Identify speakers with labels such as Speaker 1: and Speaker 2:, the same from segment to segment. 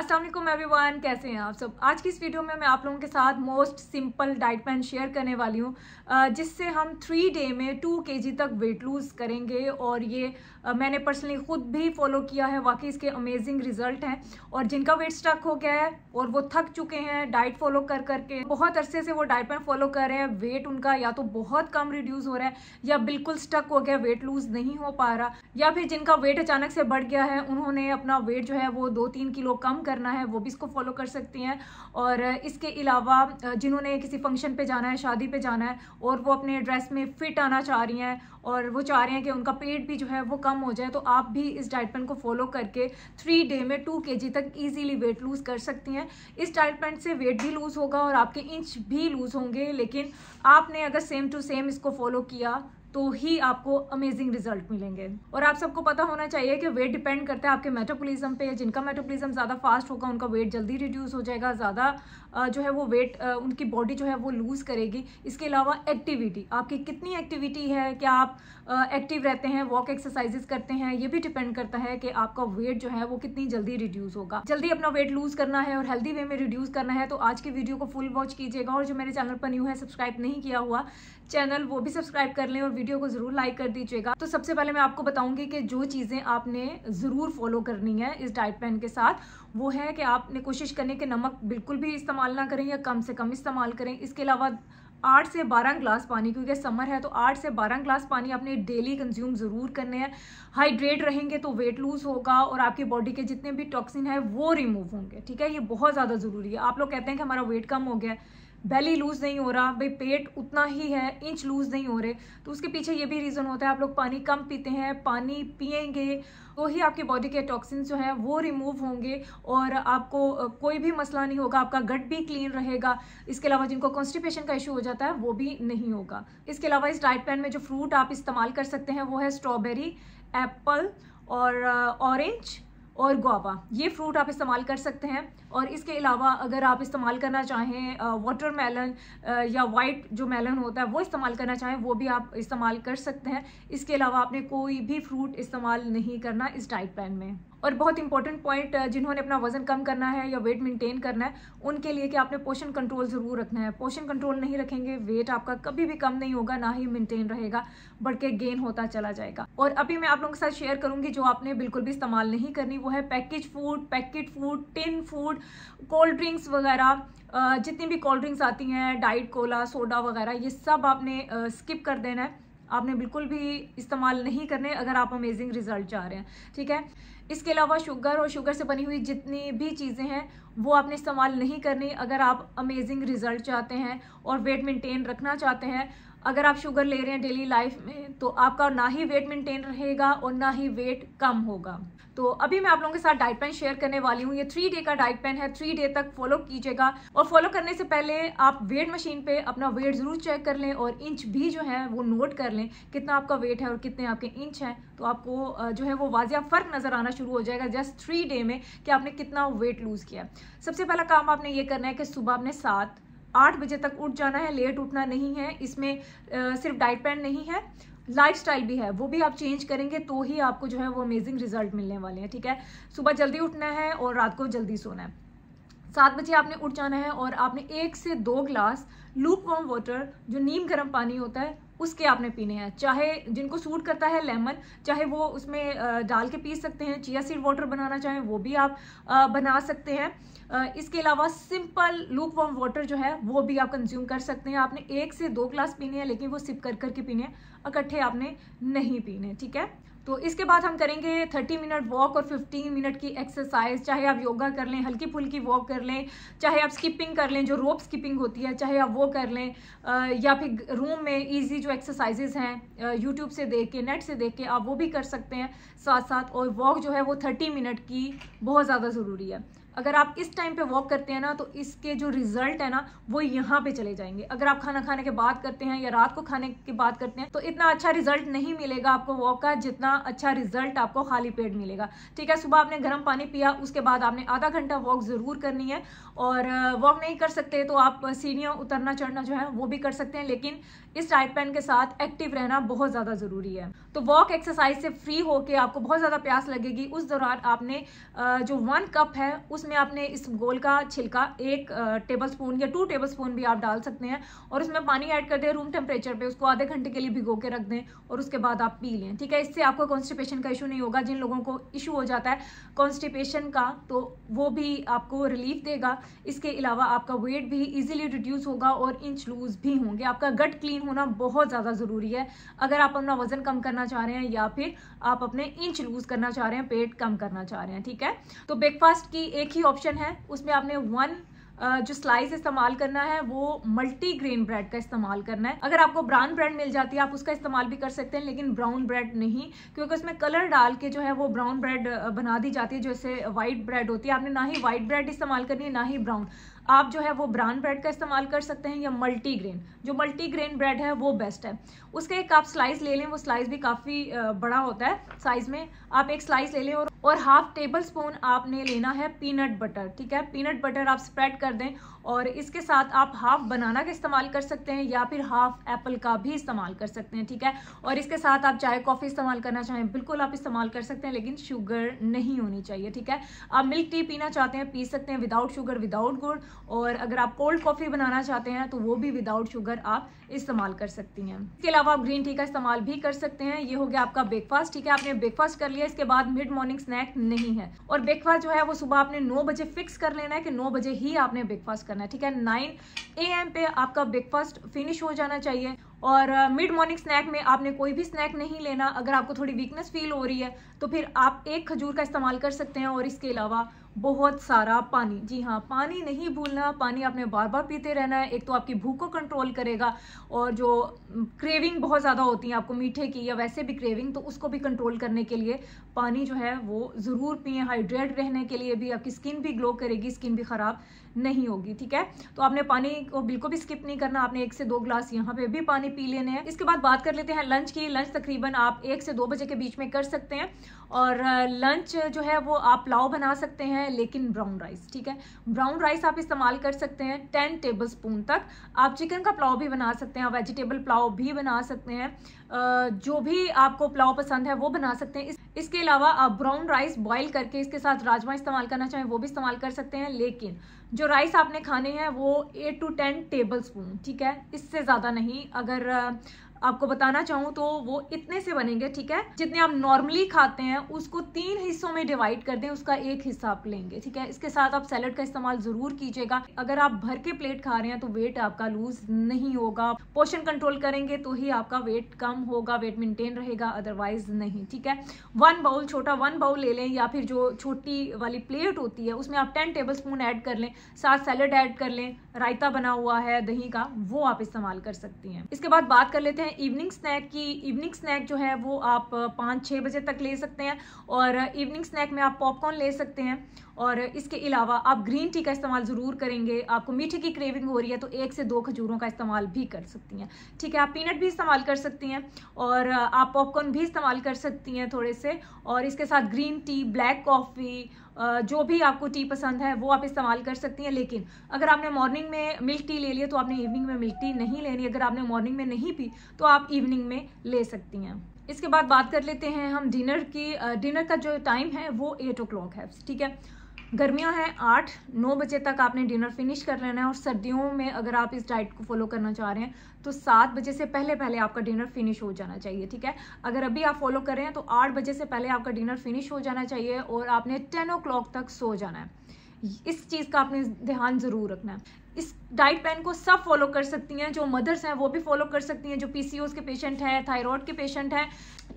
Speaker 1: Aslam everyone कैसे हैं आप सब आज की इस वीडियो में मैं आप लोगों के साथ most simple diet plan share करने वाली हूँ जिससे हम थ्री डे में टू के तक वेट लूज़ करेंगे और ये मैंने पर्सनली ख़ुद भी फॉलो किया है वाकई इसके अमेजिंग रिजल्ट हैं और जिनका वेट स्टक हो गया है और वो थक चुके हैं डाइट फॉलो कर करके बहुत अरसे से वो डाइट प्लान फॉलो कर रहे हैं वेट उनका या तो बहुत कम रिड्यूज़ हो रहा है या बिल्कुल स्टक हो गया वेट लूज़ नहीं हो पा रहा या फिर जिनका वेट अचानक से बढ़ गया है उन्होंने अपना वेट जो है वो दो तीन किलो कम करना है वो भी इसको फॉलो कर सकती हैं और इसके अलावा जिन्होंने किसी फंक्शन पे जाना है शादी पे जाना है और वो अपने ड्रेस में फिट आना चाह रही हैं और वो चाह रही हैं कि उनका पेट भी जो है वो कम हो जाए तो आप भी इस डाइट प्लान को फॉलो करके थ्री डे में टू के तक ईजीली वेट लूज़ कर सकती हैं इस डाइट प्लान से वेट भी लूज़ होगा और आपके इंच भी लूज़ होंगे लेकिन आपने अगर सेम टू सेम इसको फॉलो किया तो ही आपको अमेजिंग रिजल्ट मिलेंगे और आप सबको पता होना चाहिए कि वेट डिपेंड करता है आपके मेटाबॉलिज्म पे जिनका मेटाबॉलिज्म ज़्यादा फास्ट होगा उनका वेट जल्दी रिड्यूस हो जाएगा ज़्यादा जो है वो वेट उनकी बॉडी जो है वो लूज़ करेगी इसके अलावा एक्टिविटी आपकी कितनी एक्टिविटी है क्या आप एक्टिव रहते हैं वॉक एक्सरसाइजेस करते हैं ये भी डिपेंड करता है कि आपका वेट जो है वो कितनी जल्दी रिड्यूस होगा जल्दी अपना वेट लूज़ करना है और हेल्दी वे में रिड्यूस करना है तो आज की वीडियो को फुल वॉच कीजिएगा और जो मेरे चैनल पर न्यू है सब्सक्राइब नहीं किया हुआ चैनल वो भी सब्सक्राइब कर लें और वीडियो को जरूर लाइक कर दीजिएगा तो सबसे पहले मैं आपको बताऊंगी कि जो चीज़ें आपने ज़रूर फॉलो करनी है इस डाइट प्लान के साथ वो है कि आपने कोशिश करनी कि नमक बिल्कुल भी इस्तेमाल ना करें या कम से कम इस्तेमाल करें इसके अलावा आठ से बारह ग्लास पानी क्योंकि समर है तो आठ से बारह ग्लास पानी आपने डेली कंज्यूम ज़रूर करने हैं हाइड्रेट रहेंगे तो वेट लूज़ होगा और आपकी बॉडी के जितने भी टॉक्सिन है वो रिमूव होंगे ठीक है ये बहुत ज़्यादा ज़रूरी है आप लोग कहते हैं कि हमारा वेट कम हो गया है बेली लूज़ नहीं हो रहा भाई पेट उतना ही है इंच लूज़ नहीं हो रहे तो उसके पीछे ये भी रीज़न होता है आप लोग पानी कम पीते हैं पानी पियेंगे तो ही आपके बॉडी के टॉक्सिन जो हैं वो रिमूव होंगे और आपको कोई भी मसला नहीं होगा आपका गट भी क्लीन रहेगा इसके अलावा जिनको कॉन्स्टिपेशन का इशू हो जाता है वो भी नहीं होगा इसके अलावा इस डाइट प्लान में जो फ्रूट आप इस्तेमाल कर सकते हैं वो है स्ट्रॉबेरी एप्पल और ऑरेंज और गुआवा ये फ्रूट आप इस्तेमाल कर सकते हैं और इसके अलावा अगर आप इस्तेमाल करना चाहें वाटर मेलन या वाइट जो मेलन होता है वो इस्तेमाल करना चाहें वो भी आप इस्तेमाल कर सकते हैं इसके अलावा आपने कोई भी फ्रूट इस्तेमाल नहीं करना इस डाइट प्लान में और बहुत इंपॉर्टेंट पॉइंट जिन्होंने अपना वजन कम करना है या वेट मेंटेन करना है उनके लिए कि आपने पोषण कंट्रोल ज़रूर रखना है पोषण कंट्रोल नहीं रखेंगे वेट आपका कभी भी कम नहीं होगा ना ही मेंटेन रहेगा बढ़ के गेन होता चला जाएगा और अभी मैं आप लोगों के साथ शेयर करूंगी जो आपने बिल्कुल भी इस्तेमाल नहीं करनी वो है package food packet food tin food cold drinks वगैरह जितनी भी कोल्ड ड्रिंक्स आती हैं डाइट कोला सोडा वगैरह ये सब आपने स्किप कर देना है आपने बिल्कुल भी इस्तेमाल नहीं करने अगर आप अमेजिंग रिजल्ट चाह रहे हैं ठीक है इसके अलावा शुगर और शुगर से बनी हुई जितनी भी चीज़ें हैं वो आपने इस्तेमाल नहीं करनी अगर आप अमेजिंग रिजल्ट चाहते हैं और वेट मेंटेन रखना चाहते हैं अगर आप शुगर ले रहे हैं डेली लाइफ में तो आपका ना ही वेट मेंटेन रहेगा और ना ही वेट कम होगा तो अभी मैं आप लोगों के साथ डाइट पैन शेयर करने वाली हूँ ये थ्री डे का डाइट पेन है थ्री डे तक फॉलो कीजिएगा और फॉलो करने से पहले आप वेट मशीन पे अपना वेट ज़रूर चेक कर लें और इंच भी जो है वो नोट कर लें कितना आपका वेट है और कितने आपके इंच हैं तो आपको जो है वो वाजिया फ़र्क नज़र आना शुरू हो जाएगा जस्ट थ्री डे में कि आपने कितना वेट लूज़ किया सबसे पहला काम आपने ये करना है कि सुबह आपने सात आठ बजे तक उठ जाना है लेट उठना नहीं है इसमें सिर्फ डाइट पैन नहीं है लाइफस्टाइल भी है वो भी आप चेंज करेंगे तो ही आपको जो है वो अमेजिंग रिजल्ट मिलने वाले हैं ठीक है सुबह जल्दी उठना है और रात को जल्दी सोना है सात बजे आपने उठ जाना है और आपने एक से दो ग्लास लूप वॉम वाटर जो नीम गर्म पानी होता है उसके आपने पीने हैं चाहे जिनको सूट करता है लेमन चाहे वो उसमें डाल के पी सकते हैं चिया सीड वाटर बनाना चाहें वो भी आप बना सकते हैं इसके अलावा सिंपल लूक वॉम वाटर जो है वो भी आप कंज्यूम कर सकते हैं आपने एक से दो ग्लास पीने हैं लेकिन वो सिप कर करके पीने हैं इकट्ठे आपने नहीं पीने ठीक है तो इसके बाद हम करेंगे 30 मिनट वॉक और 15 मिनट की एक्सरसाइज चाहे आप योगा कर लें हल्की फुल्की वॉक कर लें चाहे आप स्किपिंग कर लें जो रोप स्किपिंग होती है चाहे आप वो कर लें या फिर रूम में इजी जो एक्सरसाइजेज हैं यूट्यूब से देख के नेट से देख के आप वो भी कर सकते हैं साथ साथ और वॉक जो है वो थर्टी मिनट की बहुत ज़्यादा ज़रूरी है अगर आप इस टाइम पे वॉक करते हैं ना तो इसके जो रिजल्ट है ना वो यहाँ पे चले जाएंगे अगर आप खाना खाने के बाद करते हैं या रात को खाने के बाद करते हैं तो इतना अच्छा रिजल्ट नहीं मिलेगा आपको वॉक का जितना अच्छा रिजल्ट आपको खाली पेट मिलेगा ठीक है सुबह आपने गर्म पानी पिया उसके बाद आपने आधा घंटा वॉक ज़रूर करनी है और वॉक नहीं कर सकते तो आप सीढ़ियाँ उतरना चढ़ना जो है वो भी कर सकते हैं लेकिन इस डाइट पैन के साथ एक्टिव रहना बहुत ज़्यादा ज़रूरी है तो वॉक एक्सरसाइज से फ्री होकर आपको बहुत ज़्यादा प्यास लगेगी उस दौरान आपने जो वन कप है उस उसमें आपने इस गोल का छिलका एक टेबल स्पून या टू टेबल स्पून भी आप डाल सकते हैं और उसमें पानी ऐड कर दें रूम टेम्परेचर पर उसको आधे घंटे के लिए भिगो के रख दें और उसके बाद आप पी लें ठीक है इससे आपको कॉन्स्टिपेशन का इशू नहीं होगा जिन लोगों को इशू हो जाता है कॉन्स्टिपेशन का तो वो भी आपको रिलीफ देगा इसके अलावा आपका वेट भी ईजिली रिड्यूस होगा और इंच लूज भी होंगे आपका गट क्लीन होना बहुत ज़्यादा ज़रूरी है अगर आप अपना वजन कम करना चाह रहे हैं या फिर आप अपने इंच लूज करना चाह रहे हैं पेट कम करना चाह रहे हैं ठीक है तो ब्रेकफास्ट की एक एक ही ऑप्शन है उसमें आपने वन जो स्लाइस इस्तेमाल करना है वो मल्टी ग्रेन ब्रेड का इस्तेमाल करना है अगर आपको ब्राउन ब्रेड मिल जाती है आप उसका इस्तेमाल भी कर सकते हैं लेकिन ब्राउन ब्रेड नहीं क्योंकि उसमें कलर डाल के जो है वो ब्राउन ब्रेड बना दी जाती है जैसे वाइट ब्रेड होती है आपने ना ही वाइट ब्रेड इस्तेमाल करनी है ना ही ब्राउन आप जो है वो ब्राउन ब्रेड का इस्तेमाल कर सकते हैं या मल्टी ग्रेन जो मल्टी ग्रेन ब्रेड है वो बेस्ट है उसका एक आप स्लाइस ले लें वो स्लाइस भी काफ़ी बड़ा होता है साइज़ में आप एक स्लाइस ले लें और और हाफ टेबल स्पून आपने लेना है पीनट बटर ठीक है पीनट बटर आप स्प्रेड कर दें और इसके साथ आप हाफ बनाना का इस्तेमाल कर सकते हैं या फिर हाफ एप्पल का भी इस्तेमाल कर सकते हैं ठीक है और इसके साथ आप चाय कॉफ़ी इस्तेमाल करना चाहें बिल्कुल आप इस्तेमाल कर सकते हैं लेकिन शुगर नहीं होनी चाहिए ठीक है आप मिल्क टी पीना चाहते हैं पी सकते हैं विदाउट शुगर विदाउट गुड़ और अगर आप कोल्ड कॉफ़ी बनाना चाहते हैं तो वो भी विदाउट शुगर आप इस्तेमाल कर सकती हैं इसके अलावा आप ग्रीन टी का इस्तेमाल भी कर सकते हैं ये हो गया आपका ब्रेकफास्ट ठीक है आपने ब्रेकफास्ट कर लिया इसके बाद मिड मॉर्निंग स्नैक नहीं है और ब्रेकफास्ट जो है वो सुबह आपने नौ बजे फिक्स कर लेना है कि नौ बजे ही आपने ब्रेकफास्ट करना है ठीक है नाइन ए एम पे आपका ब्रेकफास्ट फिनिश हो जाना चाहिए और मिड मॉर्निंग स्नैक में आपने कोई भी स्नैक नहीं लेना अगर आपको थोड़ी वीकनेस फील हो रही है तो फिर आप एक खजूर का इस्तेमाल कर सकते हैं और इसके अलावा बहुत सारा पानी जी हाँ पानी नहीं भूलना पानी आपने बार बार पीते रहना है एक तो आपकी भूख को कंट्रोल करेगा और जो क्रेविंग बहुत ज़्यादा होती है आपको मीठे की या वैसे भी क्रेविंग तो उसको भी कंट्रोल करने के लिए पानी जो है वो ज़रूर पिए हाइड्रेट रहने के लिए भी आपकी स्किन भी ग्लो करेगी स्किन भी ख़राब नहीं होगी ठीक है तो आपने पानी को बिल्कुल भी स्किप नहीं करना आपने एक से दो ग्लास यहाँ पे भी पानी पी लेने हैं इसके बाद बात कर लेते हैं लंच की लंच तकरीबन आप एक से दो बजे के बीच में कर सकते हैं और लंच जो है वो आप पुलाव बना सकते हैं है लेकिन ब्राउन राइस ठीक है ब्राउन राइस आप इस्तेमाल कर सकते हैं टेन टेबल स्पून तक आप चिकन का पुलाव भी बना सकते हैं वेजिटेबल पुलाव भी बना सकते हैं जो भी आपको पुलाव पसंद है वो बना सकते हैं इसके अलावा आप ब्राउन राइस बॉईल करके इसके साथ राजमा इस्तेमाल करना चाहें वो भी इस्तेमाल कर सकते हैं लेकिन जो राइस आपने खाने हैं वो eight to ten tablespoon ठीक है इससे ज़्यादा नहीं अगर आपको बताना चाहूँ तो वो इतने से बनेंगे ठीक है जितने आप नॉर्मली खाते हैं उसको तीन हिस्सों में डिवाइड कर दें उसका एक हिस्सा आप लेंगे ठीक है इसके साथ आप सैलड का इस्तेमाल जरूर कीजिएगा अगर आप भर के प्लेट खा रहे हैं तो वेट आपका लूज नहीं होगा पोषण कंट्रोल करेंगे तो ही आपका वेट कम होगा वेट मेंटेन रहेगा अदरवाइज नहीं ठीक है वन बाउल छोटा वन बाउल ले लें या फिर जो छोटी वाली प्लेट होती है उसमें आप टेन टेबल स्पून ऐड कर लें साथ सैलड ऐड कर लें रायता बना हुआ है दही का वो आप इस्तेमाल कर सकती हैं इसके बाद बात कर लेते हैं हैं इवनिंग स्नैक की इवनिंग स्नैक जो है वो आप पाँच छः बजे तक ले सकते हैं और इवनिंग स्नैक में आप पॉपकॉर्न ले सकते हैं और इसके अलावा आप ग्रीन टी का इस्तेमाल ज़रूर करेंगे आपको मीठे की क्रेविंग हो रही है तो एक से दो खजूरों का इस्तेमाल भी कर सकती हैं ठीक है आप पीनट भी इस्तेमाल कर सकती हैं और आप पॉपकॉर्न भी इस्तेमाल कर सकती हैं थोड़े से और इसके साथ ग्रीन टी ब्लैक कॉफ़ी जो भी आपको टी पसंद है वो आप इस्तेमाल कर सकती हैं लेकिन अगर आपने मॉर्निंग में मिल्क टी ले लिया तो आपने इवनिंग में मिल्क टी नहीं लेनी अगर आपने मॉर्निंग में नहीं पी तो आप इवनिंग में ले सकती हैं इसके बाद बात कर लेते हैं हम डिनर की डिनर का जो टाइम है वो एट ओ क्लॉक है ठीक है गर्मियां हैं आठ नौ बजे तक आपने डिनर फिनिश कर लेना है और सर्दियों में अगर आप इस डाइट को फॉलो करना चाह रहे हैं तो सात बजे से पहले पहले आपका डिनर फिनिश हो जाना चाहिए ठीक है अगर अभी आप फॉलो कर रहे हैं तो आठ बजे से पहले आपका डिनर फिनिश हो जाना चाहिए और आपने टेन ओ तक सो जाना है इस चीज़ का आपने ध्यान ज़रूर रखना है इस डाइट प्लान को सब फॉलो कर सकती हैं जो मदर्स हैं वो भी फॉलो कर सकती हैं जो पीसीओएस के पेशेंट हैं थायराइड के पेशेंट हैं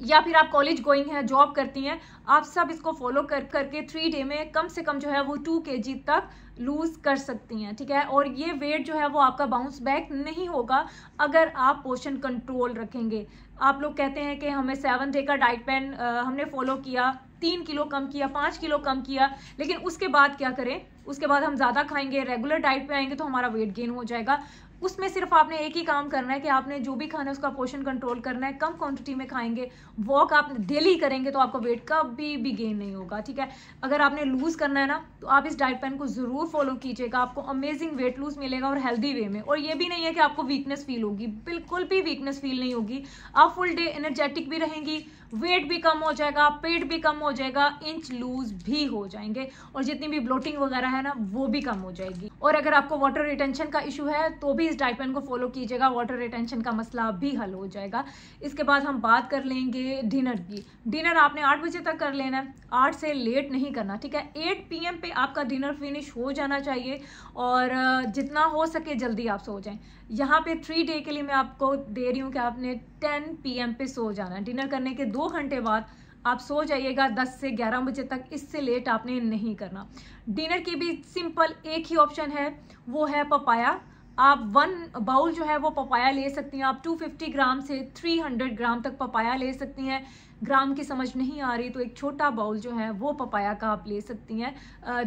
Speaker 1: या फिर आप कॉलेज गोइंग हैं जॉब करती हैं आप सब इसको फॉलो कर करके थ्री डे में कम से कम जो है वो टू के तक लूज़ कर सकती हैं ठीक है और ये वेट जो है वो आपका बाउंस बैक नहीं होगा अगर आप पोषण कंट्रोल रखेंगे आप लोग कहते हैं कि हमें सेवन डे का डाइट प्लान हमने फॉलो किया तीन किलो कम किया पाँच किलो कम किया लेकिन उसके बाद क्या करें उसके बाद हम ज़्यादा खाएंगे रेगुलर डाइट पे आएंगे तो हमारा वेट गेन हो जाएगा उसमें सिर्फ आपने एक ही काम करना है कि आपने जो भी खाना है उसका पोषण कंट्रोल करना है कम क्वांटिटी में खाएंगे वॉक आप डेली करेंगे तो आपका वेट कभी भी गेन नहीं होगा ठीक है अगर आपने लूज़ करना है ना तो आप इस डाइट प्लान को ज़रूर फॉलो कीजिएगा आपको अमेजिंग वेट लूज़ मिलेगा और हेल्दी वे में और ये भी नहीं है कि आपको वीकनेस फील होगी बिल्कुल भी वीकनेस फील नहीं होगी आप फुल डे एनर्जेटिक भी रहेंगी वेट भी कम हो जाएगा पेट भी कम हो जाएगा इंच लूज भी हो जाएंगे और जितनी भी ब्लोटिंग वगैरह है ना वो भी कम हो जाएगी और अगर आपको वाटर रिटेंशन का इशू है तो भी इस डाइट प्लान को फॉलो कीजिएगा वाटर रिटेंशन का मसला भी हल हो जाएगा इसके बाद हम बात कर लेंगे डिनर की डिनर आपने आठ बजे तक कर लेना है आठ से लेट नहीं करना ठीक है एट पी पे आपका डिनर फिनिश हो जाना चाहिए और जितना हो सके जल्दी आप सो जाएँ यहाँ पे थ्री डे के लिए मैं आपको दे रही हूँ कि आपने टेन पी पे सो जाना है डिनर करने के दो घंटे बाद आप सो जाइएगा 10 से 11 बजे तक इससे लेट आपने नहीं करना डिनर की भी सिंपल एक ही ऑप्शन है वो है पपाया आप वन बाउल जो है वो पपाया ले सकती हैं आप 250 ग्राम से 300 ग्राम तक पपाया ले सकती हैं ग्राम की समझ नहीं आ रही तो एक छोटा बाउल जो है वो पपाया का आप ले सकती हैं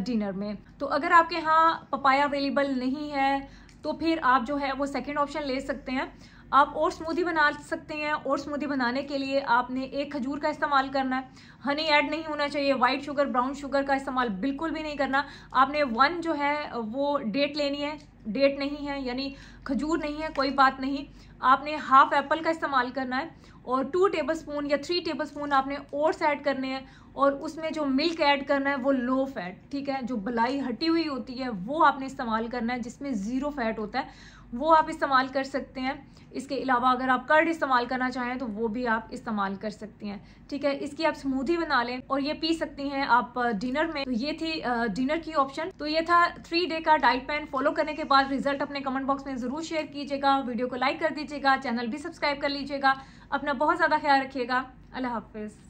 Speaker 1: डिनर में तो अगर आपके यहाँ पपाया अवेलेबल नहीं है तो फिर आप जो है वो सेकेंड ऑप्शन ले सकते हैं आप और स्मूदी बना सकते हैं और स्मूदी बनाने के लिए आपने एक खजूर का इस्तेमाल करना है हनी ऐड नहीं होना चाहिए वाइट शुगर ब्राउन शुगर का इस्तेमाल बिल्कुल भी नहीं करना आपने वन जो है वो डेट लेनी है डेट नहीं है यानी खजूर नहीं है कोई बात नहीं आपने हाफ एप्पल का इस्तेमाल करना है और टू टेबल स्पून या थ्री टेबल स्पून आपने ओट्स ऐड करने हैं और उसमें जो मिल्क ऐड करना है वो लो फैट ठीक है जो बलाई हटी हुई होती है वो आपने इस्तेमाल करना है जिसमें ज़ीरो फैट होता है वो आप इस्तेमाल कर सकते हैं इसके अलावा अगर आप कर्ड इस्तेमाल करना चाहें तो वो भी आप इस्तेमाल कर सकते हैं ठीक है इसकी आप स्मूदी बना लें और ये पी सकती हैं आप डिनर में तो ये थी डिनर की ऑप्शन तो ये था थ्री डे का डाइट प्लान फॉलो करने के बाद रिजल्ट अपने कमेंट बॉक्स में ज़रूर शेयर कीजिएगा वीडियो को लाइक कर दीजिए लीजिएगा चैनल भी सब्सक्राइब कर लीजिएगा अपना बहुत ज़्यादा ख्याल रखिएगा अल्लाह हाफिज़